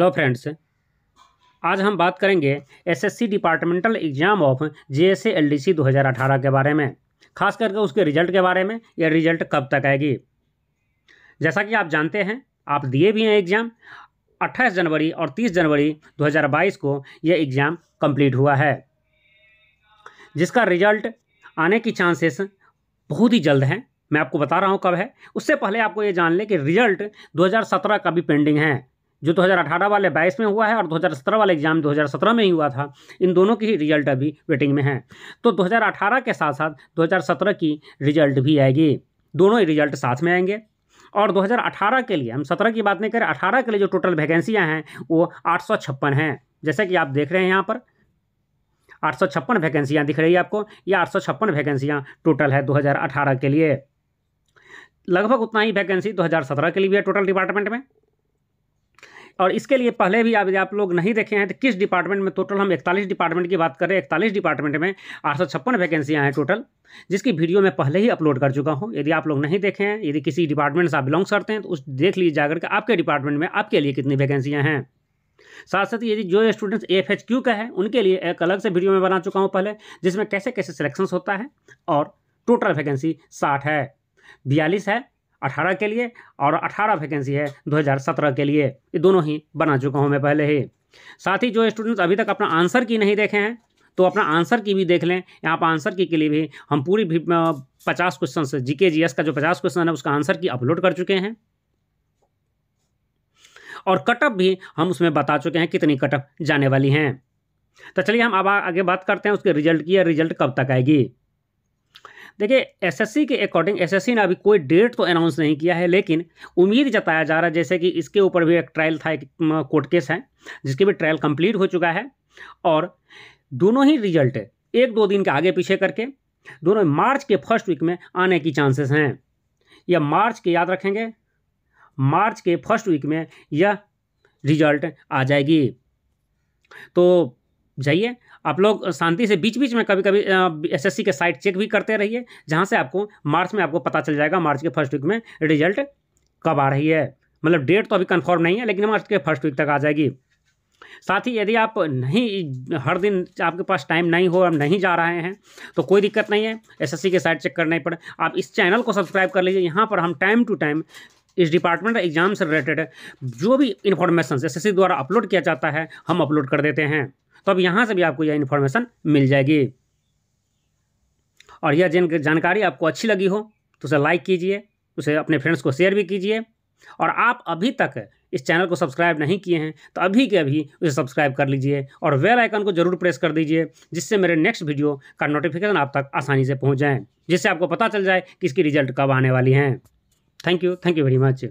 hello friends आज हम बात करेंगे SSC departmental exam of JSA LDC 2018 के बारे में खास करके उसके रिजल्ट के बारे में यह रिजल्ट कब तक आएगी जैसा कि आप जानते हैं आप दिए भी हैं एग्ज़ाम 28 जनवरी और 30 जनवरी 2022 को यह एग्ज़ाम कंप्लीट हुआ है जिसका रिजल्ट आने की चांसेस बहुत ही जल्द हैं मैं आपको बता रहा हूँ कब है उससे पहले आपको ये जान लें कि रिजल्ट 2017 का भी पेंडिंग है जो 2018 वाले 22 में हुआ है और 2017 वाले एग्जाम 2017 में ही हुआ था इन दोनों की ही रिजल्ट अभी वेटिंग में है तो 2018 के साथ साथ 2017 की रिजल्ट भी आएगी दोनों ही रिजल्ट साथ में आएंगे और 2018 के लिए हम 17 की बात नहीं करें 18 के लिए जो टोटल वैकेंसियाँ हैं वो आठ हैं जैसे कि आप देख रहे हैं यहाँ पर आठ वैकेंसियाँ दिख रही है आपको ये आठ वैकेंसियाँ टोटल है दो के लिए लगभग उतना ही वैकेंसी 2017 के लिए भी है टोटल डिपार्टमेंट में और इसके लिए पहले भी अभी आप लोग नहीं देखे हैं तो किस डिपार्टमेंट में टोटल हम इकतालीस डिपार्टमेंट की बात करें इकतालीस डिपार्टमेंट में आठ सौ छप्पन वैकेंसियाँ हैं टोटल जिसकी वीडियो मैं पहले ही अपलोड कर चुका हूँ यदि आप लोग नहीं देखे हैं यदि किसी डिपार्टमेंट से आप बिलोंग करते हैं तो उस देख लीजिए जाकर के आपके डिपार्टमेंट में आपके लिए कितनी वैकेंसियाँ हैं साथ साथ यदि जो स्टूडेंट्स एफ एच क्यू का है उनके लिए एक अलग से वीडियो में बना चुका हूँ पहले जिसमें कैसे कैसे सिलेक्शन होता है और टोटल वैकेंसी साठ है बयालीस है अठारह के लिए और अठारह वैकेंसी है सत्रह के लिए ये दोनों ही बना चुका हूँ मैं पहले ही साथ ही जो स्टूडेंट्स अभी तक अपना आंसर की नहीं देखे हैं तो अपना आंसर की भी देख लें यहाँ पर आंसर की के लिए भी हम पूरी भी पचास क्वेश्चन जी के जी एस का जो पचास क्वेश्चन है उसका आंसर की अपलोड कर चुके हैं और कटअप भी हम उसमें बता चुके हैं कितनी कटअप जाने वाली हैं तो चलिए हम अब आगे बात करते हैं उसके रिजल्ट की या रिजल्ट कब तक आएगी देखिए एसएससी के अकॉर्डिंग एसएससी ने अभी कोई डेट तो अनाउंस नहीं किया है लेकिन उम्मीद जताया जा रहा है जैसे कि इसके ऊपर भी एक ट्रायल था एक कोर्ट केस है जिसके भी ट्रायल कंप्लीट हो चुका है और दोनों ही रिजल्ट एक दो दिन के आगे पीछे करके दोनों मार्च के फर्स्ट वीक में आने की चांसेस हैं यह मार्च के याद रखेंगे मार्च के फर्स्ट वीक में यह रिजल्ट आ जाएगी तो जाइए आप लोग शांति से बीच बीच में कभी कभी एसएससी के साइट चेक भी करते रहिए जहाँ से आपको मार्च में आपको पता चल जाएगा मार्च के फर्स्ट वीक में रिजल्ट कब आ रही है मतलब डेट तो अभी कन्फर्म नहीं है लेकिन मार्च के फर्स्ट वीक तक आ जाएगी साथ ही यदि आप नहीं हर दिन आपके पास टाइम नहीं हो आप नहीं जा रहे हैं तो कोई दिक्कत नहीं है एसएससी के साइट चेक करने पर आप इस चैनल को सब्सक्राइब कर लीजिए यहाँ पर हम टाइम टू टाइम इस डिपार्टमेंट एग्जाम से रिलेटेड जो भी इन्फॉर्मेशन एस द्वारा अपलोड किया जाता है हम अपलोड कर देते हैं तो अब यहाँ से भी आपको यह इन्फॉर्मेशन मिल जाएगी और यह जिन जानकारी आपको अच्छी लगी हो तो उसे लाइक कीजिए उसे अपने फ्रेंड्स को शेयर भी कीजिए और आप अभी तक इस चैनल को सब्सक्राइब नहीं किए हैं तो अभी के अभी उसे सब्सक्राइब कर लीजिए और वेल आइकन को जरूर प्रेस कर दीजिए जिससे मेरे नेक्स्ट वीडियो का नोटिफिकेशन आप तक आसानी से पहुंच जाए जिससे आपको पता चल जाए कि इसकी रिजल्ट कब आने वाली हैं thank you thank you very much